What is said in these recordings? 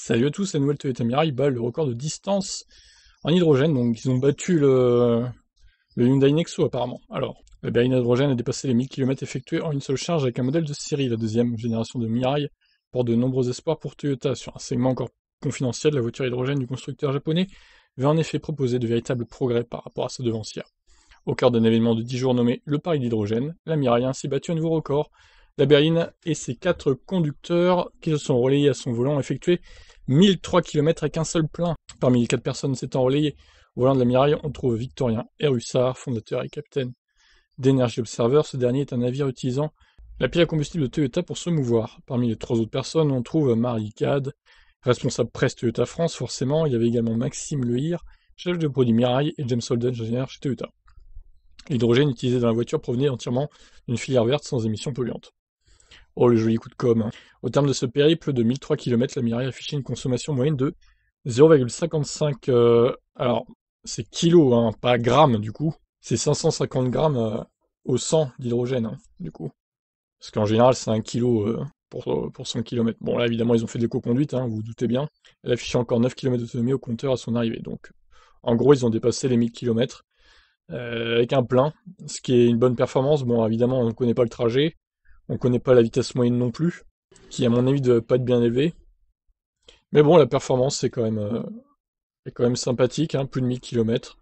Salut à tous, la nouvelle Toyota Mirai bat le record de distance en hydrogène, donc ils ont battu le, Hyundai Nexo apparemment. Alors, la berline hydrogène a dépassé les 1000 km effectués en une seule charge avec un modèle de série, la deuxième génération de Mirai, porte de nombreux espoirs pour Toyota sur un segment encore confidentiel, la voiture hydrogène du constructeur japonais va en effet proposer de véritables progrès par rapport à sa devancière. Au cœur d'un événement de 10 jours nommé le Paris d'hydrogène, la Mirai a ainsi battu un nouveau record, la berline et ses quatre conducteurs qui se sont relayés à son volant ont effectué 1003 km avec un seul plein. Parmi les quatre personnes s'étant relayées au volant de la Miraille, on trouve Victorien Erussard, fondateur et capitaine d'Energy Observer. Ce dernier est un navire utilisant la pierre à combustible de Toyota pour se mouvoir. Parmi les trois autres personnes, on trouve Marie Cade, responsable presse Toyota France, forcément. Il y avait également Maxime Lehir, chef de produit Miraille, et James Holden, ingénieur chez Toyota. L'hydrogène utilisé dans la voiture provenait entièrement d'une filière verte sans émissions polluantes. Oh, le joli coup de com. Hein. Au terme de ce périple de 1003 km, la Mirai affichait une consommation moyenne de 0,55. Euh, alors, c'est kilo, hein, pas grammes du coup. C'est 550 grammes euh, au 100 d'hydrogène, hein, du coup. Parce qu'en général, c'est un kilo euh, pour, pour 100 km. Bon, là, évidemment, ils ont fait des co-conduites, hein, vous vous doutez bien. Elle affichait encore 9 km d'autonomie au compteur à son arrivée. Donc, en gros, ils ont dépassé les 1000 km. avec un plein, ce qui est une bonne performance. Bon, évidemment, on ne connaît pas le trajet. On ne connaît pas la vitesse moyenne non plus, qui à mon avis ne pas être bien élevée. Mais bon, la performance est quand même, euh, quand même sympathique, hein, plus de 1000 km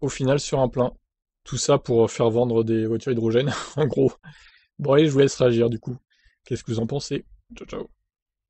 au final sur un plein. Tout ça pour euh, faire vendre des voitures hydrogènes, en gros. Bon allez, je vous laisse réagir du coup. Qu'est-ce que vous en pensez Ciao ciao